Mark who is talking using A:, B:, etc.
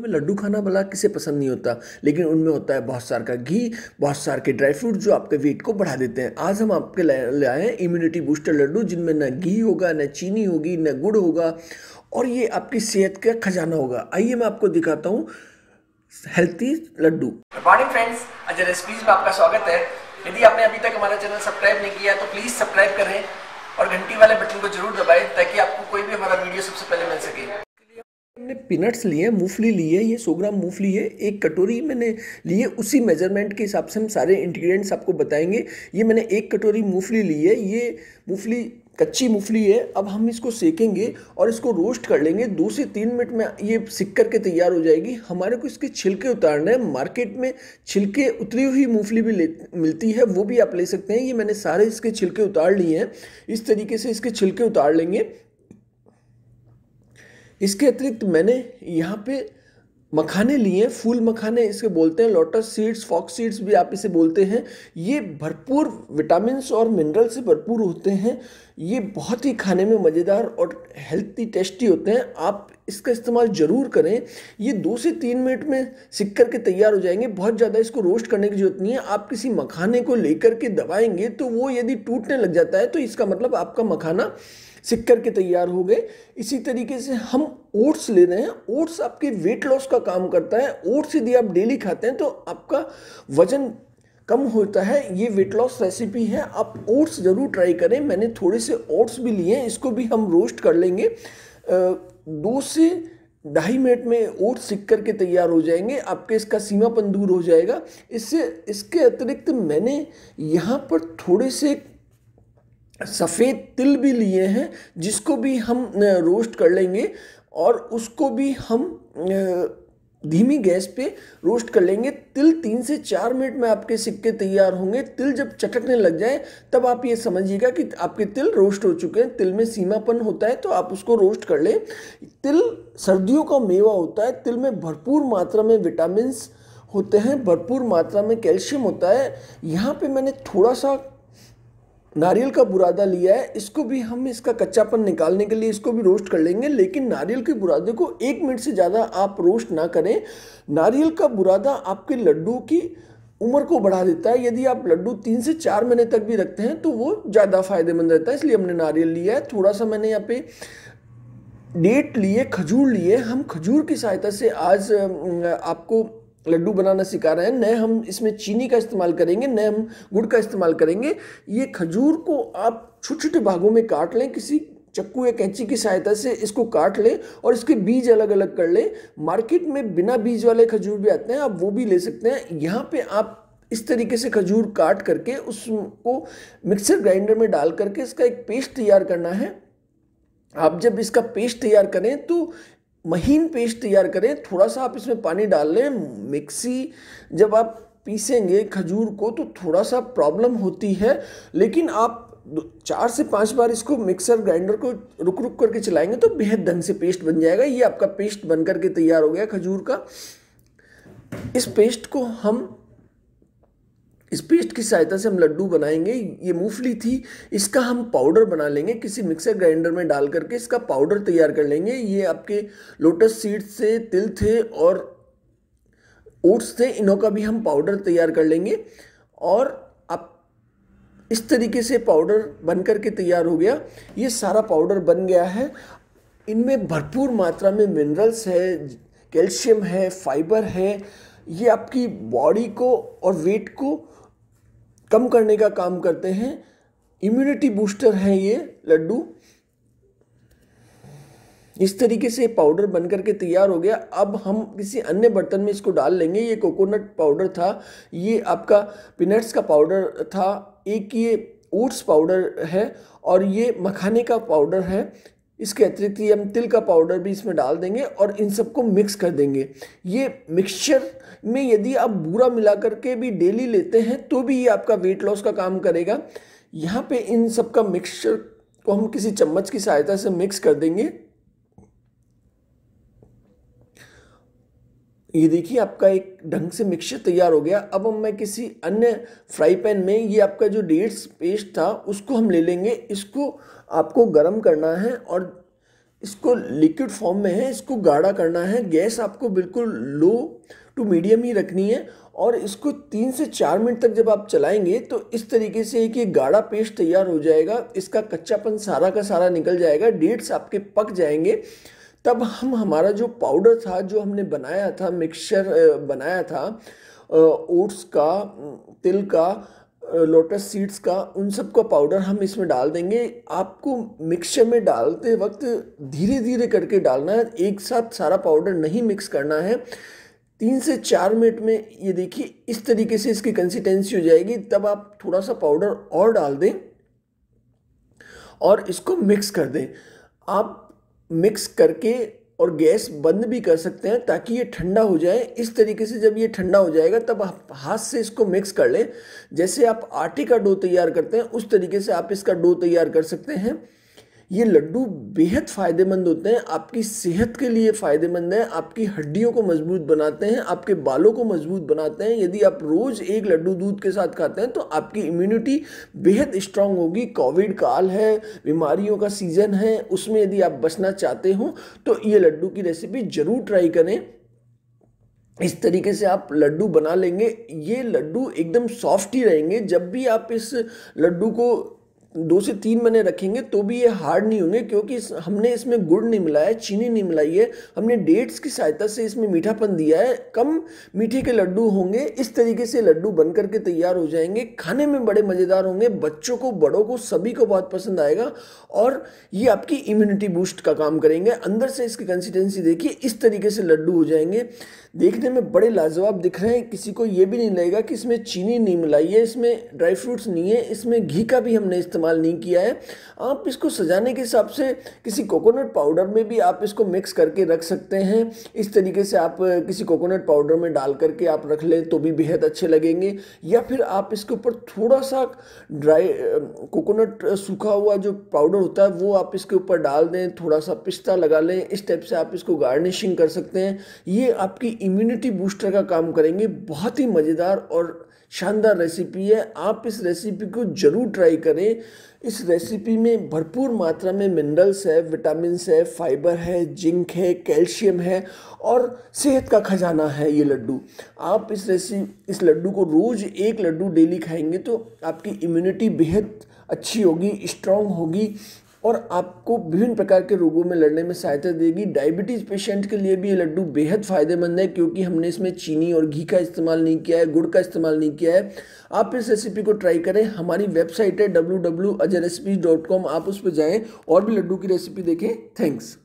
A: में लड्डू खाना भला किसे पसंद नहीं होता लेकिन उनमें होता है बहुत सार का घी बहुत सार के ड्राई फ्रूट जो आपके वेट को बढ़ा देते हैं आज हम आपके ले आए हैं इम्यूनिटी बूस्टर लड्डू जिनमें न घी होगा न चीनी होगी न गुड़ होगा और ये आपकी सेहत का खजाना होगा आइए मैं आपको दिखाता हूँ healthy laddu morning friends Ajay recipes में आपका स्वागत है यदि आपने अभी तक हमारा चैनल सब्सक्राइब नहीं किया तो प्लीज़ सब्सक्राइब करें और घंटी वाले बटन को जरूर दबाएं ताकि आपको कोई भी हमारा वीडियो सबसे पहले मिल सके मैंने पीनट्स लिए मूंगफली ली है ये सौ ग्राम मूंगफली है एक कटोरी मैंने ली है उसी मेजरमेंट के हिसाब से हम सारे इंग्रेडिएंट्स आपको बताएंगे ये मैंने एक कटोरी मूंगफली ली है ये मूफली कच्ची मूफली है अब हम इसको सेकेंगे और इसको रोस्ट कर लेंगे दो से तीन मिनट में ये सिक करके तैयार हो जाएगी हमारे को इसके छिलके उतारने हैं मार्केट में छिलके उतरी हुई मूंगफली भी मिलती है वो भी आप ले सकते हैं ये मैंने सारे इसके छिलके उतार लिए हैं इस तरीके से इसके छिलके उतार लेंगे इसके अतिरिक्त मैंने यहाँ पे मखाने लिए फूल मखाने इसके बोलते हैं लोटस सीड्स फॉक्स सीड्स भी आप इसे बोलते हैं ये भरपूर विटामिन और मिनरल से भरपूर होते हैं ये बहुत ही खाने में मज़ेदार और हेल्थी टेस्टी होते हैं आप इसका इस्तेमाल ज़रूर करें ये दो से तीन मिनट में सिक के तैयार हो जाएंगे बहुत ज़्यादा इसको रोस्ट करने की ज़रूरत नहीं है आप किसी मखाने को लेकर के दबाएंगे तो वो यदि टूटने लग जाता है तो इसका मतलब आपका मखाना सिक करके तैयार हो गए इसी तरीके से हम ओट्स ले रहे हैं ओट्स आपके वेट लॉस का काम करता है ओट्स यदि आप डेली खाते हैं तो आपका वजन कम होता है ये वेट लॉस रेसिपी है आप ओट्स ज़रूर ट्राई करें मैंने थोड़े से ओट्स भी लिए हैं इसको भी हम रोस्ट कर लेंगे दो से ढाई मिनट में ओट सिक करके तैयार हो जाएंगे आपके इसका सीमापन दूर हो जाएगा इससे इसके अतिरिक्त मैंने यहाँ पर थोड़े से सफ़ेद तिल भी लिए हैं जिसको भी हम रोस्ट कर लेंगे और उसको भी हम धीमी गैस पे रोस्ट कर लेंगे तिल तीन से चार मिनट में आपके सिक्के तैयार होंगे तिल जब चटकने लग जाए तब आप ये समझिएगा कि आपके तिल रोस्ट हो चुके हैं तिल में सीमापन होता है तो आप उसको रोस्ट कर लें तिल सर्दियों का मेवा होता है तिल में भरपूर मात्रा में विटामिन होते हैं भरपूर मात्रा में कैल्शियम होता है यहाँ पे मैंने थोड़ा सा नारियल का बुरादा लिया है इसको भी हम इसका कच्चापन निकालने के लिए इसको भी रोस्ट कर लेंगे लेकिन नारियल के बुरादे को एक मिनट से ज़्यादा आप रोस्ट ना करें नारियल का बुरादा आपके लड्डू की उम्र को बढ़ा देता है यदि आप लड्डू तीन से चार महीने तक भी रखते हैं तो वो ज़्यादा फायदेमंद रहता है इसलिए हमने नारियल लिया है थोड़ा सा मैंने यहाँ पे डेट लिए खजूर लिए हम खजूर की सहायता से आज आपको लड्डू बनाना सिखा रहे हैं न हम इसमें चीनी का इस्तेमाल करेंगे न हम गुड़ का इस्तेमाल करेंगे ये खजूर को आप छोटे छोटे भागों में काट लें किसी चक्कू या कैंची की सहायता से इसको काट लें और इसके बीज अलग अलग कर लें मार्केट में बिना बीज वाले खजूर भी आते हैं आप वो भी ले सकते हैं यहाँ पे आप इस तरीके से खजूर काट करके उसको मिक्सर ग्राइंडर में डाल करके इसका एक पेस्ट तैयार करना है आप जब इसका पेस्ट तैयार करें तो महीन पेस्ट तैयार करें थोड़ा सा आप इसमें पानी डाल लें मिक्सी जब आप पीसेंगे खजूर को तो थोड़ा सा प्रॉब्लम होती है लेकिन आप चार से पांच बार इसको मिक्सर ग्राइंडर को रुक रुक करके चलाएंगे तो बेहद ढंग से पेस्ट बन जाएगा ये आपका पेस्ट बन करके तैयार हो गया खजूर का इस पेस्ट को हम इस पेस्ट की सहायता से हम लड्डू बनाएंगे ये मूंगफली थी इसका हम पाउडर बना लेंगे किसी मिक्सर ग्राइंडर में डाल करके इसका पाउडर तैयार कर लेंगे ये आपके लोटस सीड्स से तिल थे और ओट्स थे इन्हों का भी हम पाउडर तैयार कर लेंगे और आप इस तरीके से पाउडर बन करके तैयार हो गया ये सारा पाउडर बन गया है इनमें भरपूर मात्रा में मिनरल्स है कैल्शियम है फाइबर है ये आपकी बॉडी को और वेट को कम करने का काम करते हैं इम्यूनिटी बूस्टर हैं ये लड्डू इस तरीके से पाउडर बन करके तैयार हो गया अब हम किसी अन्य बर्तन में इसको डाल लेंगे ये कोकोनट पाउडर था ये आपका पीनट्स का पाउडर था एक ये ओट्स पाउडर है और ये मखाने का पाउडर है इसके अतिरिक्त ये हम तिल का पाउडर भी इसमें डाल देंगे और इन सबको मिक्स कर देंगे ये मिक्सचर में यदि आप बूरा मिला करके भी डेली लेते हैं तो भी ये आपका वेट लॉस का काम करेगा यहाँ पे इन सब का मिक्सचर को हम किसी चम्मच की सहायता से मिक्स कर देंगे ये देखिए आपका एक ढंग से मिक्सचर तैयार हो गया अब हम मैं किसी अन्य फ्राई पैन में ये आपका जो डेट्स पेस्ट था उसको हम ले लेंगे इसको आपको गर्म करना है और इसको लिक्विड फॉर्म में है इसको गाढ़ा करना है गैस आपको बिल्कुल लो टू मीडियम ही रखनी है और इसको तीन से चार मिनट तक जब आप चलाएंगे तो इस तरीके से एक ये गाढ़ा पेस्ट तैयार हो जाएगा इसका कच्चापन सारा का सारा निकल जाएगा डेट्स आपके पक जाएंगे तब हम हमारा जो पाउडर था जो हमने बनाया था मिक्सचर बनाया था ओट्स का तिल का लोटस सीड्स का उन सब का पाउडर हम इसमें डाल देंगे आपको मिक्सचर में डालते वक्त धीरे धीरे करके डालना है एक साथ सारा पाउडर नहीं मिक्स करना है तीन से चार मिनट में ये देखिए इस तरीके से इसकी कंसिस्टेंसी हो जाएगी तब आप थोड़ा सा पाउडर और डाल दें और इसको मिक्स कर दें आप मिक्स करके और गैस बंद भी कर सकते हैं ताकि ये ठंडा हो जाए इस तरीके से जब ये ठंडा हो जाएगा तब आप हाथ से इसको मिक्स कर लें जैसे आप आटे का डो तैयार करते हैं उस तरीके से आप इसका डो तैयार कर सकते हैं ये लड्डू बेहद फ़ायदेमंद होते हैं आपकी सेहत के लिए फ़ायदेमंद हैं आपकी हड्डियों को मजबूत बनाते हैं आपके बालों को मजबूत बनाते हैं यदि आप रोज़ एक लड्डू दूध के साथ खाते हैं तो आपकी इम्यूनिटी बेहद स्ट्रांग होगी कोविड काल है बीमारियों का सीज़न है उसमें यदि आप बचना चाहते हो तो ये लड्डू की रेसिपी ज़रूर ट्राई करें इस तरीके से आप लड्डू बना लेंगे ये लड्डू एकदम सॉफ्ट ही रहेंगे जब भी आप इस लड्डू को दो से तीन महीने रखेंगे तो भी ये हार्ड नहीं होंगे क्योंकि इस, हमने इसमें गुड़ नहीं मिलाया है चीनी नहीं मिलाई है हमने डेट्स की सहायता से इसमें मीठापन दिया है कम मीठे के लड्डू होंगे इस तरीके से लड्डू बन करके तैयार हो जाएंगे खाने में बड़े मज़ेदार होंगे बच्चों को बड़ों को सभी को बहुत पसंद आएगा और ये आपकी इम्यूनिटी बूस्ट का काम करेंगे अंदर से इसकी कंसिस्टेंसी देखिए इस तरीके से लड्डू हो जाएंगे देखने में बड़े लाजवाब दिख रहे हैं किसी को ये भी नहीं लगेगा कि इसमें चीनी नहीं मिलाई है इसमें ड्राई फ्रूट्स नहीं है इसमें घी का भी हमने इस्तेमाल इस्तेमाल नहीं किया है आप इसको सजाने के हिसाब से किसी कोकोनट पाउडर में भी आप इसको मिक्स करके रख सकते हैं इस तरीके से आप किसी कोकोनट पाउडर में डाल करके आप रख लें तो भी बेहद अच्छे लगेंगे या फिर आप इसके ऊपर थोड़ा सा ड्राई कोकोनट सूखा हुआ जो पाउडर होता है वो आप इसके ऊपर डाल दें थोड़ा सा पिस्ता लगा लें इस टाइप से आप इसको गार्निशिंग कर सकते हैं ये आपकी इम्यूनिटी बूस्टर का काम करेंगे बहुत ही मज़ेदार और शानदार रेसिपी है आप इस रेसिपी को ज़रूर ट्राई करें इस रेसिपी में भरपूर मात्रा में मिनरल्स है विटामिन है फाइबर है जिंक है कैल्शियम है और सेहत का खजाना है ये लड्डू आप इस रेसिपी इस लड्डू को रोज़ एक लड्डू डेली खाएंगे तो आपकी इम्यूनिटी बेहद अच्छी होगी स्ट्रांग होगी और आपको विभिन्न प्रकार के रोगों में लड़ने में सहायता देगी डायबिटीज़ पेशेंट के लिए भी ये लड्डू बेहद फ़ायदेमंद है क्योंकि हमने इसमें चीनी और घी का इस्तेमाल नहीं किया है गुड़ का इस्तेमाल नहीं किया है आप इस रेसिपी को ट्राई करें हमारी वेबसाइट है डब्ल्यू आप उस पर जाएँ और भी लड्डू की रेसिपी देखें थैंक्स